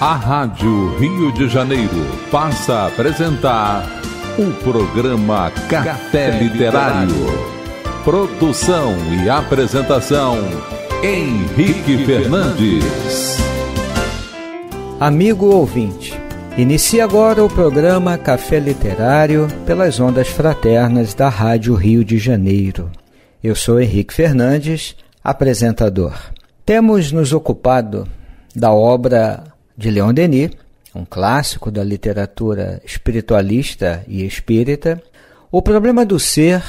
A Rádio Rio de Janeiro passa a apresentar o programa Café Literário. Produção e apresentação Henrique Fernandes. Amigo ouvinte, inicia agora o programa Café Literário pelas ondas fraternas da Rádio Rio de Janeiro. Eu sou Henrique Fernandes, apresentador. Temos nos ocupado da obra de Leon Denis, um clássico da literatura espiritualista e espírita, O Problema do Ser,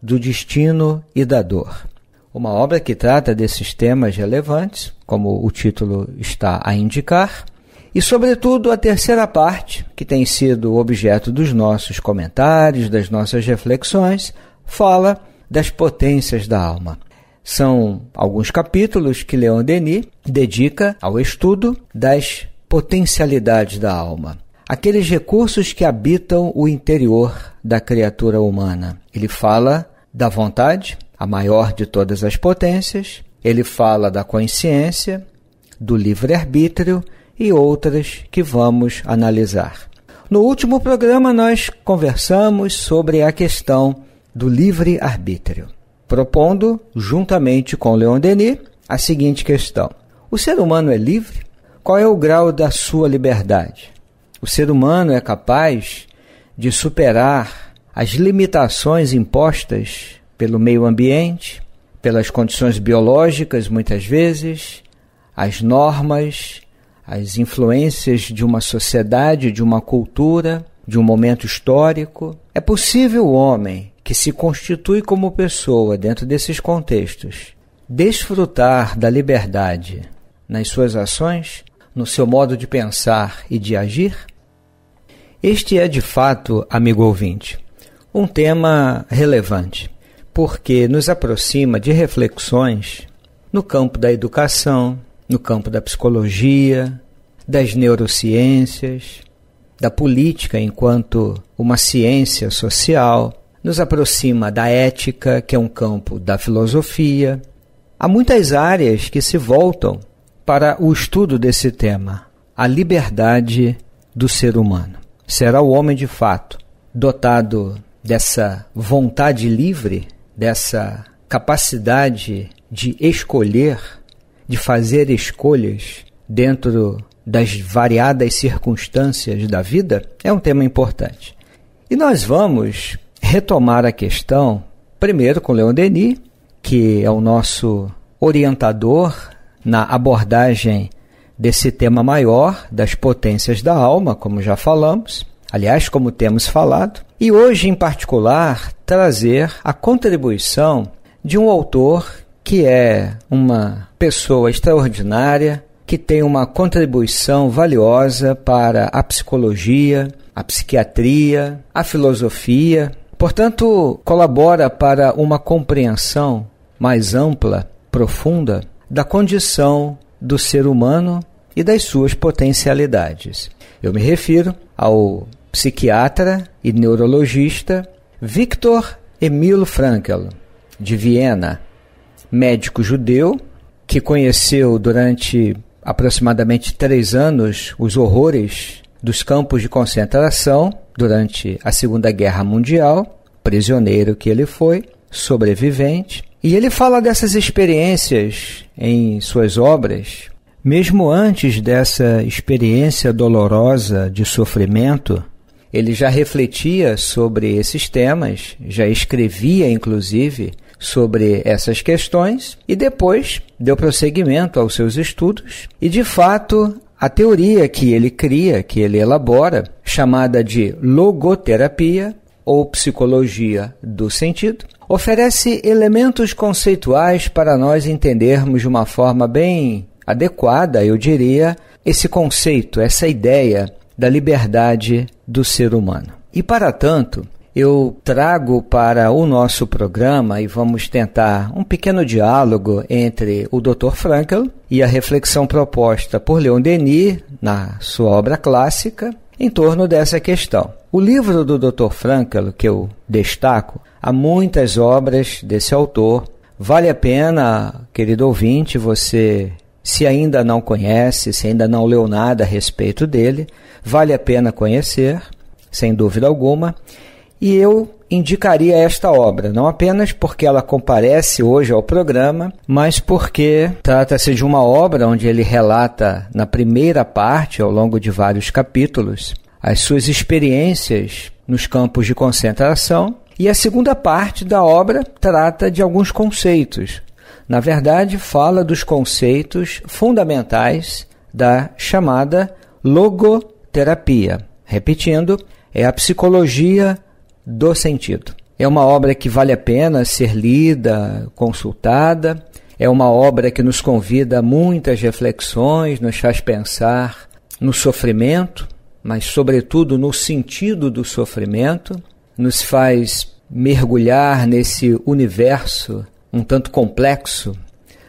do Destino e da Dor. Uma obra que trata desses temas relevantes, como o título está a indicar, e, sobretudo, a terceira parte, que tem sido objeto dos nossos comentários, das nossas reflexões, fala das potências da alma. São alguns capítulos que Leon Denis dedica ao estudo das potencialidades da alma, aqueles recursos que habitam o interior da criatura humana. Ele fala da vontade, a maior de todas as potências, ele fala da consciência, do livre-arbítrio e outras que vamos analisar. No último programa, nós conversamos sobre a questão do livre-arbítrio propondo, juntamente com Leon Denis, a seguinte questão: O ser humano é livre? Qual é o grau da sua liberdade? O ser humano é capaz de superar as limitações impostas pelo meio ambiente, pelas condições biológicas, muitas vezes, as normas, as influências de uma sociedade, de uma cultura, de um momento histórico. É possível o homem que se constitui como pessoa dentro desses contextos, desfrutar da liberdade nas suas ações, no seu modo de pensar e de agir? Este é de fato, amigo ouvinte, um tema relevante, porque nos aproxima de reflexões no campo da educação, no campo da psicologia, das neurociências, da política enquanto uma ciência social, nos aproxima da ética, que é um campo da filosofia. Há muitas áreas que se voltam para o estudo desse tema, a liberdade do ser humano. Será o homem de fato dotado dessa vontade livre, dessa capacidade de escolher, de fazer escolhas dentro das variadas circunstâncias da vida? É um tema importante. E nós vamos retomar a questão, primeiro com Leon Denis, que é o nosso orientador na abordagem desse tema maior das potências da alma, como já falamos, aliás, como temos falado, e hoje em particular trazer a contribuição de um autor que é uma pessoa extraordinária, que tem uma contribuição valiosa para a psicologia, a psiquiatria, a filosofia Portanto, colabora para uma compreensão mais ampla, profunda, da condição do ser humano e das suas potencialidades. Eu me refiro ao psiquiatra e neurologista Viktor Emil Frankl, de Viena, médico judeu que conheceu durante aproximadamente três anos os horrores dos campos de concentração durante a Segunda Guerra Mundial, prisioneiro que ele foi, sobrevivente, e ele fala dessas experiências em suas obras, mesmo antes dessa experiência dolorosa de sofrimento, ele já refletia sobre esses temas, já escrevia inclusive sobre essas questões e depois deu prosseguimento aos seus estudos e de fato a teoria que ele cria, que ele elabora, chamada de logoterapia ou psicologia do sentido, oferece elementos conceituais para nós entendermos de uma forma bem adequada, eu diria, esse conceito, essa ideia da liberdade do ser humano. E para tanto, eu trago para o nosso programa e vamos tentar um pequeno diálogo entre o Dr. Frankl e a reflexão proposta por Leon Denis na sua obra clássica em torno dessa questão. O livro do Dr. Frankl que eu destaco, há muitas obras desse autor. Vale a pena, querido ouvinte, você se ainda não conhece, se ainda não leu nada a respeito dele, vale a pena conhecer, sem dúvida alguma e eu indicaria esta obra, não apenas porque ela comparece hoje ao programa, mas porque trata-se de uma obra onde ele relata na primeira parte, ao longo de vários capítulos, as suas experiências nos campos de concentração, e a segunda parte da obra trata de alguns conceitos. Na verdade, fala dos conceitos fundamentais da chamada logoterapia. Repetindo, é a psicologia do sentido. É uma obra que vale a pena ser lida, consultada, é uma obra que nos convida a muitas reflexões, nos faz pensar no sofrimento, mas, sobretudo, no sentido do sofrimento, nos faz mergulhar nesse universo um tanto complexo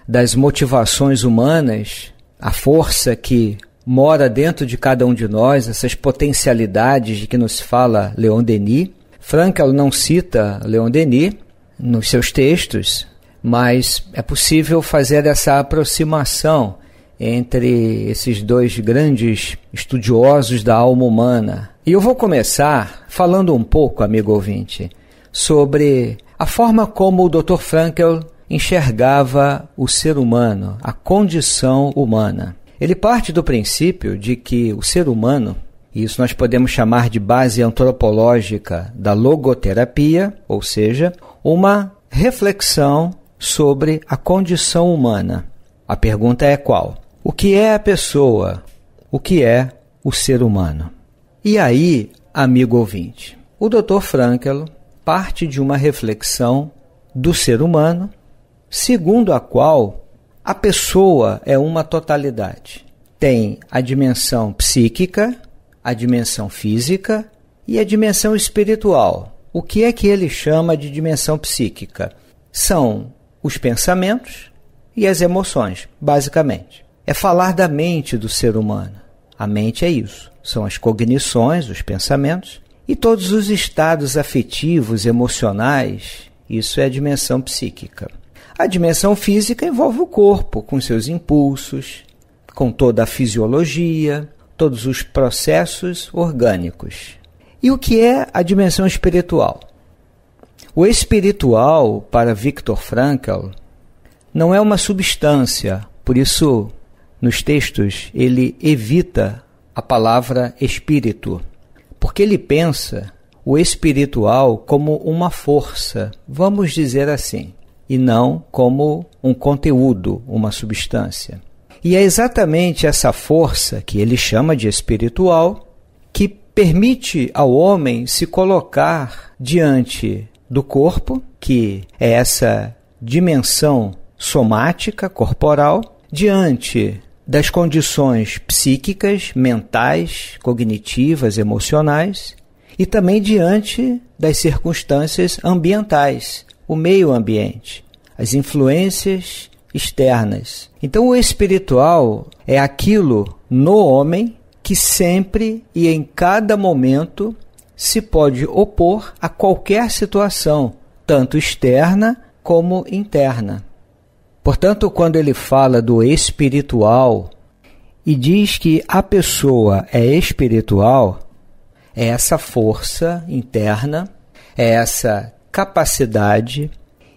das motivações humanas, a força que mora dentro de cada um de nós, essas potencialidades de que nos fala Leon Denis, Frankel não cita Leon Denis nos seus textos, mas é possível fazer essa aproximação entre esses dois grandes estudiosos da alma humana. E eu vou começar falando um pouco, amigo ouvinte, sobre a forma como o Dr. Frankel enxergava o ser humano, a condição humana. Ele parte do princípio de que o ser humano isso nós podemos chamar de base antropológica da logoterapia, ou seja, uma reflexão sobre a condição humana. A pergunta é qual? O que é a pessoa? O que é o ser humano? E aí, amigo ouvinte, o Dr. Frankl parte de uma reflexão do ser humano, segundo a qual a pessoa é uma totalidade. Tem a dimensão psíquica, a dimensão física e a dimensão espiritual. O que é que ele chama de dimensão psíquica? São os pensamentos e as emoções, basicamente. É falar da mente do ser humano. A mente é isso. São as cognições, os pensamentos e todos os estados afetivos, emocionais. Isso é a dimensão psíquica. A dimensão física envolve o corpo, com seus impulsos, com toda a fisiologia, todos os processos orgânicos. E o que é a dimensão espiritual? O espiritual, para Viktor Frankl, não é uma substância, por isso, nos textos, ele evita a palavra espírito, porque ele pensa o espiritual como uma força, vamos dizer assim, e não como um conteúdo, uma substância. E é exatamente essa força que ele chama de espiritual que permite ao homem se colocar diante do corpo, que é essa dimensão somática, corporal, diante das condições psíquicas, mentais, cognitivas, emocionais e também diante das circunstâncias ambientais, o meio ambiente, as influências externas. Então, o espiritual é aquilo no homem que sempre e em cada momento se pode opor a qualquer situação, tanto externa como interna. Portanto, quando ele fala do espiritual e diz que a pessoa é espiritual, é essa força interna, é essa capacidade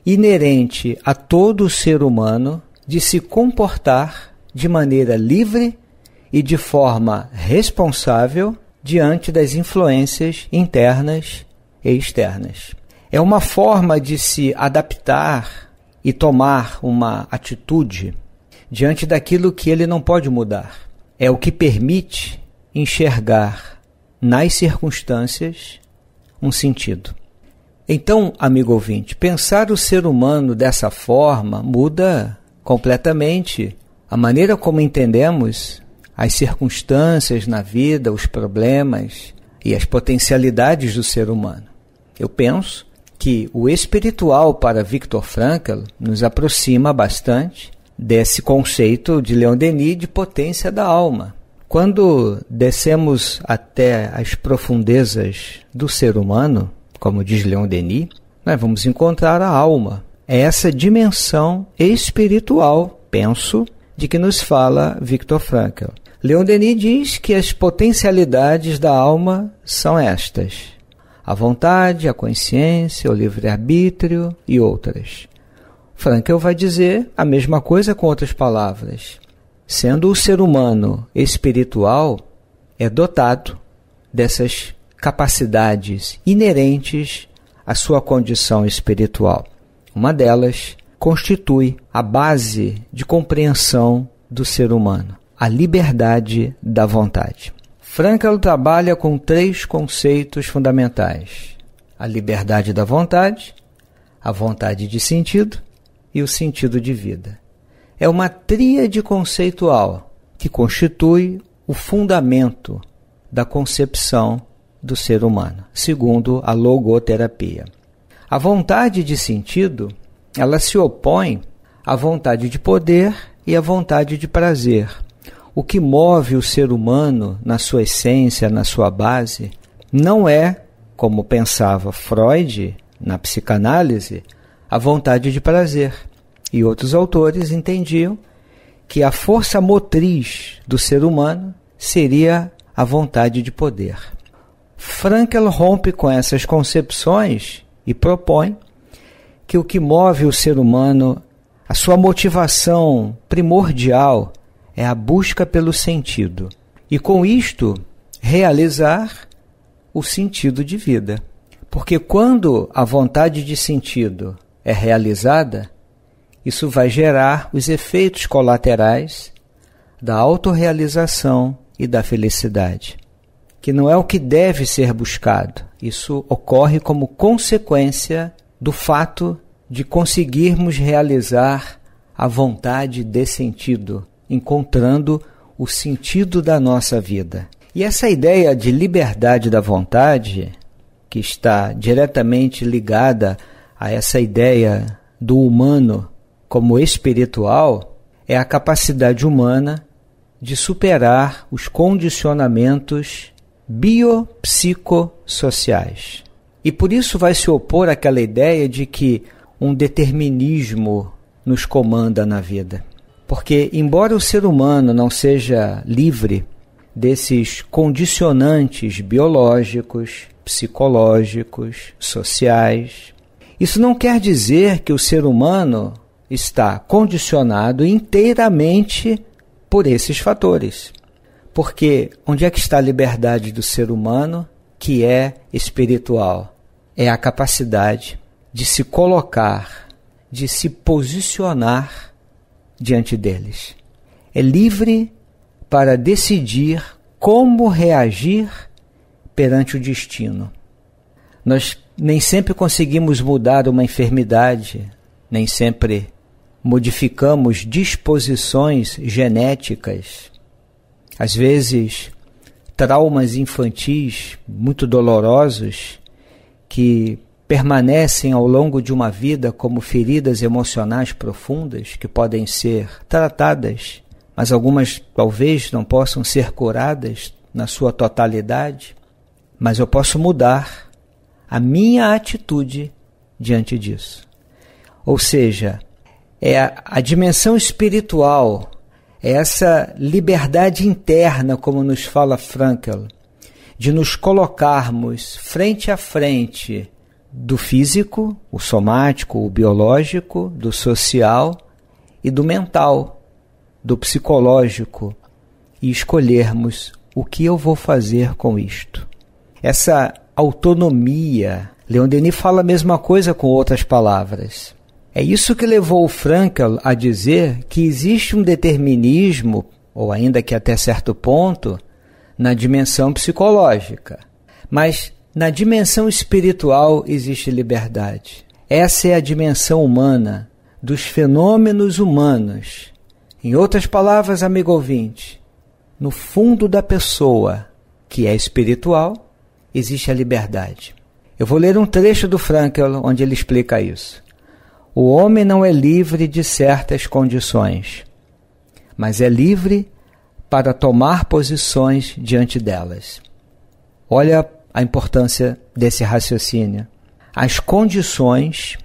inerente a todo ser humano de se comportar de maneira livre e de forma responsável diante das influências internas e externas. É uma forma de se adaptar e tomar uma atitude diante daquilo que ele não pode mudar. É o que permite enxergar nas circunstâncias um sentido. Então, amigo ouvinte, pensar o ser humano dessa forma muda completamente a maneira como entendemos as circunstâncias na vida, os problemas e as potencialidades do ser humano. Eu penso que o espiritual para Viktor Frankl nos aproxima bastante desse conceito de Leon Denis de potência da alma. Quando descemos até as profundezas do ser humano, como diz Leon Denis, nós vamos encontrar a alma, é essa dimensão espiritual, penso, de que nos fala Victor Frankl. Leon Denis diz que as potencialidades da alma são estas: a vontade, a consciência, o livre-arbítrio e outras. Frankl vai dizer a mesma coisa com outras palavras. Sendo o ser humano espiritual, é dotado dessas capacidades inerentes à sua condição espiritual. Uma delas constitui a base de compreensão do ser humano, a liberdade da vontade. Frankl trabalha com três conceitos fundamentais: a liberdade da vontade, a vontade de sentido e o sentido de vida. É uma tríade conceitual que constitui o fundamento da concepção do ser humano, segundo a logoterapia. A vontade de sentido, ela se opõe à vontade de poder e à vontade de prazer. O que move o ser humano na sua essência, na sua base, não é, como pensava Freud na psicanálise, a vontade de prazer. E outros autores entendiam que a força motriz do ser humano seria a vontade de poder. Frankel rompe com essas concepções e propõe que o que move o ser humano, a sua motivação primordial, é a busca pelo sentido. E com isto, realizar o sentido de vida. Porque quando a vontade de sentido é realizada, isso vai gerar os efeitos colaterais da autorrealização e da felicidade que não é o que deve ser buscado. Isso ocorre como consequência do fato de conseguirmos realizar a vontade de sentido, encontrando o sentido da nossa vida. E essa ideia de liberdade da vontade, que está diretamente ligada a essa ideia do humano como espiritual, é a capacidade humana de superar os condicionamentos biopsicossociais. E por isso vai se opor àquela ideia de que um determinismo nos comanda na vida. Porque, embora o ser humano não seja livre desses condicionantes biológicos, psicológicos, sociais, isso não quer dizer que o ser humano está condicionado inteiramente por esses fatores. Porque onde é que está a liberdade do ser humano que é espiritual? É a capacidade de se colocar, de se posicionar diante deles. É livre para decidir como reagir perante o destino. Nós nem sempre conseguimos mudar uma enfermidade, nem sempre modificamos disposições genéticas às vezes traumas infantis muito dolorosos que permanecem ao longo de uma vida como feridas emocionais profundas que podem ser tratadas, mas algumas talvez não possam ser curadas na sua totalidade, mas eu posso mudar a minha atitude diante disso. Ou seja, é a, a dimensão espiritual é essa liberdade interna, como nos fala Frankl, de nos colocarmos frente a frente do físico, o somático, o biológico, do social e do mental, do psicológico, e escolhermos o que eu vou fazer com isto. Essa autonomia, Leon Denis fala a mesma coisa com outras palavras. É isso que levou o Frankl a dizer que existe um determinismo, ou ainda que até certo ponto, na dimensão psicológica. Mas na dimensão espiritual existe liberdade. Essa é a dimensão humana, dos fenômenos humanos. Em outras palavras, amigo ouvinte, no fundo da pessoa que é espiritual, existe a liberdade. Eu vou ler um trecho do Frankl onde ele explica isso. O homem não é livre de certas condições, mas é livre para tomar posições diante delas. Olha a importância desse raciocínio. As condições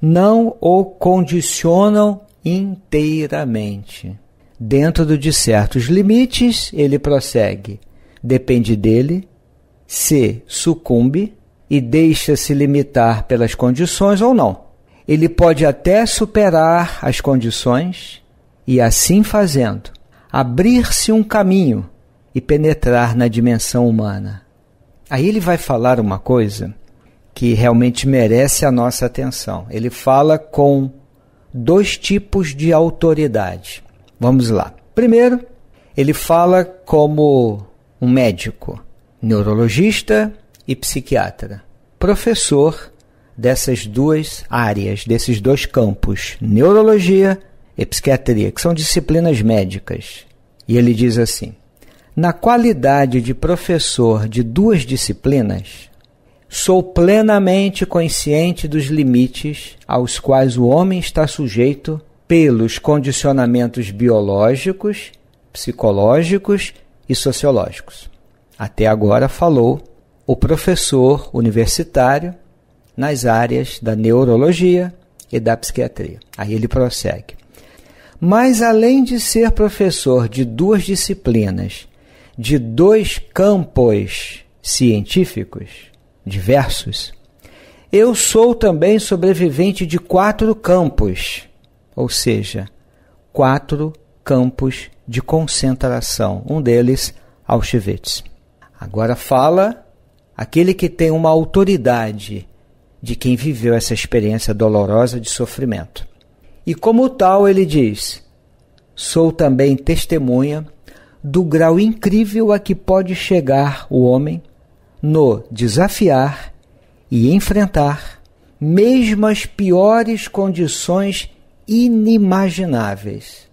não o condicionam inteiramente. Dentro de certos limites, ele prossegue. Depende dele se sucumbe e deixa-se limitar pelas condições ou não ele pode até superar as condições e, assim fazendo, abrir-se um caminho e penetrar na dimensão humana. Aí ele vai falar uma coisa que realmente merece a nossa atenção. Ele fala com dois tipos de autoridade. Vamos lá. Primeiro, ele fala como um médico, neurologista e psiquiatra, professor dessas duas áreas, desses dois campos, neurologia e psiquiatria, que são disciplinas médicas. E ele diz assim: na qualidade de professor de duas disciplinas, sou plenamente consciente dos limites aos quais o homem está sujeito pelos condicionamentos biológicos, psicológicos e sociológicos. Até agora falou o professor universitário nas áreas da neurologia e da psiquiatria. Aí ele prossegue. Mas além de ser professor de duas disciplinas, de dois campos científicos diversos, eu sou também sobrevivente de quatro campos, ou seja, quatro campos de concentração, um deles Auschwitz. Agora fala aquele que tem uma autoridade de quem viveu essa experiência dolorosa de sofrimento. E como tal, ele diz: sou também testemunha do grau incrível a que pode chegar o homem no desafiar e enfrentar mesmo as piores condições inimagináveis.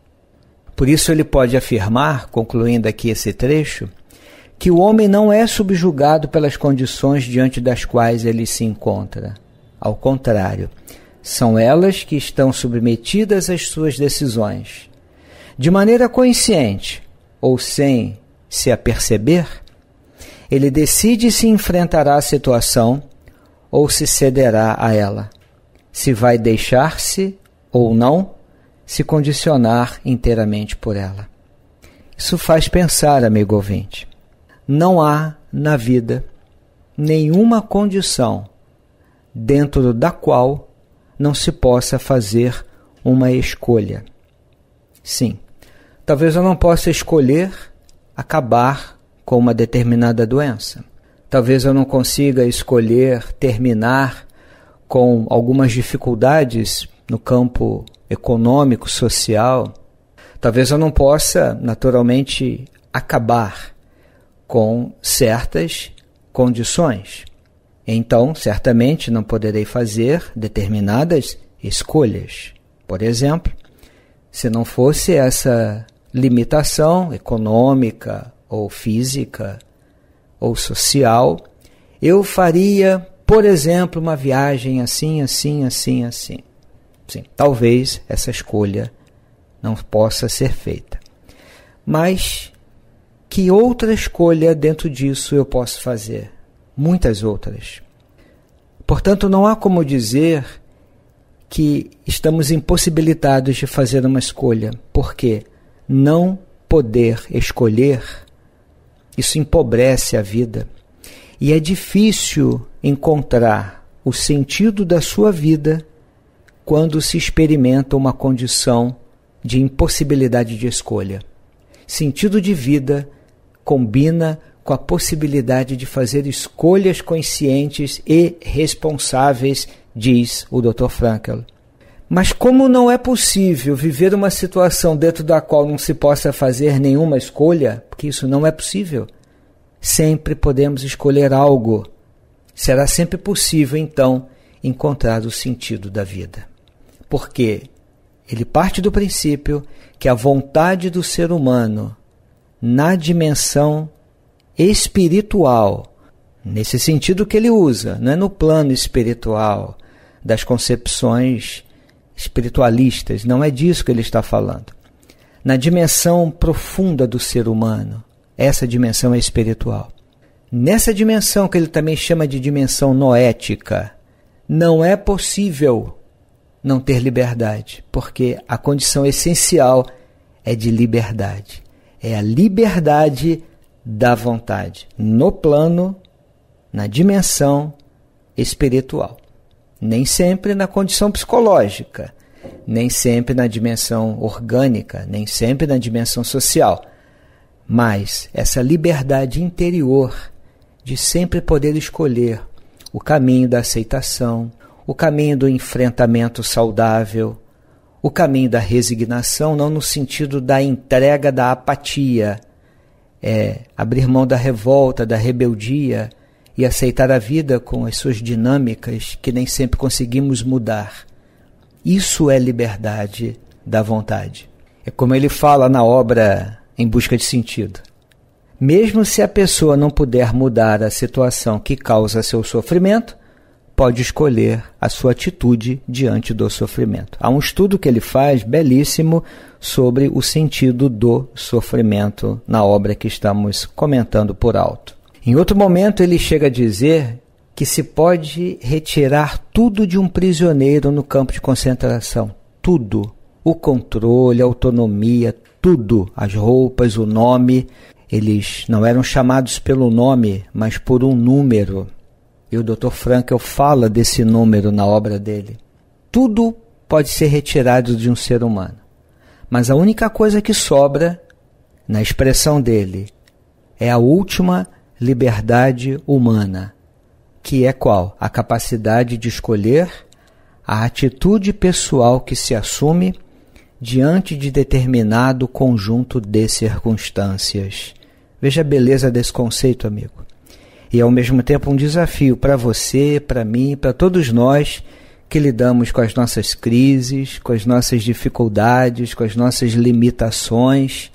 Por isso, ele pode afirmar, concluindo aqui esse trecho, que o homem não é subjugado pelas condições diante das quais ele se encontra. Ao contrário, são elas que estão submetidas às suas decisões. De maneira consciente ou sem se aperceber, ele decide se enfrentará a situação ou se cederá a ela, se vai deixar-se ou não se condicionar inteiramente por ela. Isso faz pensar, amigo ouvinte não há na vida nenhuma condição dentro da qual não se possa fazer uma escolha. Sim, talvez eu não possa escolher acabar com uma determinada doença. Talvez eu não consiga escolher terminar com algumas dificuldades no campo econômico, social. Talvez eu não possa, naturalmente, acabar com certas condições. Então, certamente não poderei fazer determinadas escolhas. Por exemplo, se não fosse essa limitação econômica ou física ou social, eu faria, por exemplo, uma viagem assim, assim, assim, assim. Sim, talvez essa escolha não possa ser feita. Mas que outra escolha dentro disso eu posso fazer? Muitas outras. Portanto, não há como dizer que estamos impossibilitados de fazer uma escolha, porque não poder escolher isso empobrece a vida. E é difícil encontrar o sentido da sua vida quando se experimenta uma condição de impossibilidade de escolha. Sentido de vida combina com a possibilidade de fazer escolhas conscientes e responsáveis, diz o Dr. Frankel. Mas como não é possível viver uma situação dentro da qual não se possa fazer nenhuma escolha, porque isso não é possível, sempre podemos escolher algo. Será sempre possível, então, encontrar o sentido da vida. Porque ele parte do princípio que a vontade do ser humano na dimensão espiritual, nesse sentido que ele usa, não é no plano espiritual das concepções espiritualistas, não é disso que ele está falando. Na dimensão profunda do ser humano, essa dimensão é espiritual. Nessa dimensão que ele também chama de dimensão noética, não é possível não ter liberdade, porque a condição essencial é de liberdade é a liberdade da vontade no plano, na dimensão espiritual. Nem sempre na condição psicológica, nem sempre na dimensão orgânica, nem sempre na dimensão social, mas essa liberdade interior de sempre poder escolher o caminho da aceitação, o caminho do enfrentamento saudável, o caminho da resignação, não no sentido da entrega da apatia, é abrir mão da revolta, da rebeldia e aceitar a vida com as suas dinâmicas que nem sempre conseguimos mudar. Isso é liberdade da vontade. É como ele fala na obra Em Busca de Sentido. Mesmo se a pessoa não puder mudar a situação que causa seu sofrimento, pode escolher a sua atitude diante do sofrimento. Há um estudo que ele faz belíssimo sobre o sentido do sofrimento na obra que estamos comentando por alto. Em outro momento, ele chega a dizer que se pode retirar tudo de um prisioneiro no campo de concentração. Tudo. O controle, a autonomia, tudo. As roupas, o nome. Eles não eram chamados pelo nome, mas por um número e o Dr. Frankel fala desse número na obra dele, tudo pode ser retirado de um ser humano. Mas a única coisa que sobra, na expressão dele, é a última liberdade humana, que é qual? A capacidade de escolher a atitude pessoal que se assume diante de determinado conjunto de circunstâncias. Veja a beleza desse conceito, amigo e ao mesmo tempo um desafio para você, para mim, para todos nós que lidamos com as nossas crises, com as nossas dificuldades, com as nossas limitações.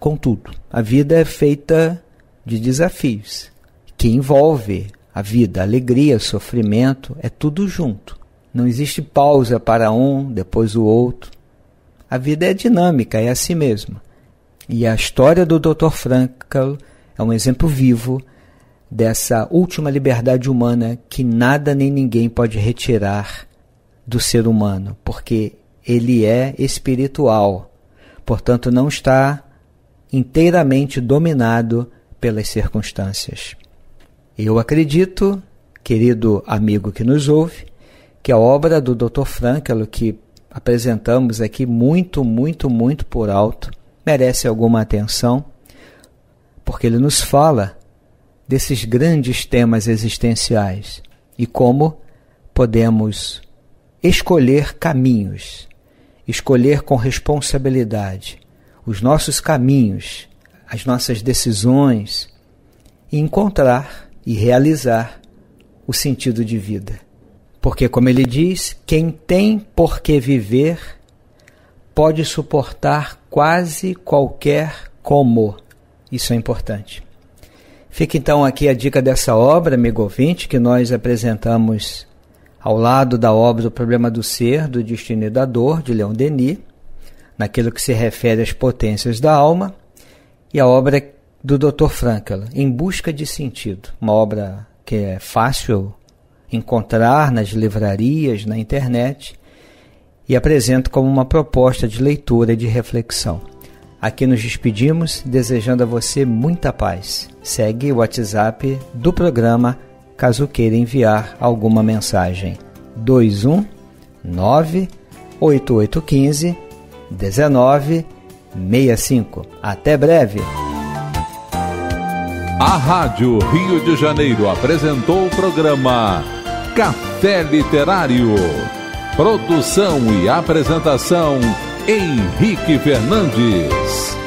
Contudo, a vida é feita de desafios que envolve a vida, alegria, sofrimento, é tudo junto. Não existe pausa para um, depois o outro. A vida é dinâmica, é assim mesmo. E a história do Dr. Frankl é um exemplo vivo dessa última liberdade humana que nada nem ninguém pode retirar do ser humano, porque ele é espiritual, portanto não está inteiramente dominado pelas circunstâncias. Eu acredito, querido amigo que nos ouve, que a obra do Dr. frankel que apresentamos aqui muito, muito, muito por alto, merece alguma atenção, porque ele nos fala desses grandes temas existenciais e como podemos escolher caminhos, escolher com responsabilidade os nossos caminhos, as nossas decisões e encontrar e realizar o sentido de vida. Porque, como ele diz, quem tem por que viver pode suportar quase qualquer como. Isso é importante. Fica então aqui a dica dessa obra, amigo ouvinte, que nós apresentamos ao lado da obra O Problema do Ser, do Destino e da Dor, de Leon Denis, naquilo que se refere às potências da alma, e a obra do Dr. Frankel Em Busca de Sentido, uma obra que é fácil encontrar nas livrarias, na internet, e apresento como uma proposta de leitura e de reflexão. Aqui nos despedimos, desejando a você muita paz. Segue o WhatsApp do programa caso queira enviar alguma mensagem. 21 98815 1965. Até breve! A Rádio Rio de Janeiro apresentou o programa Café Literário. Produção e apresentação Henrique Fernandes.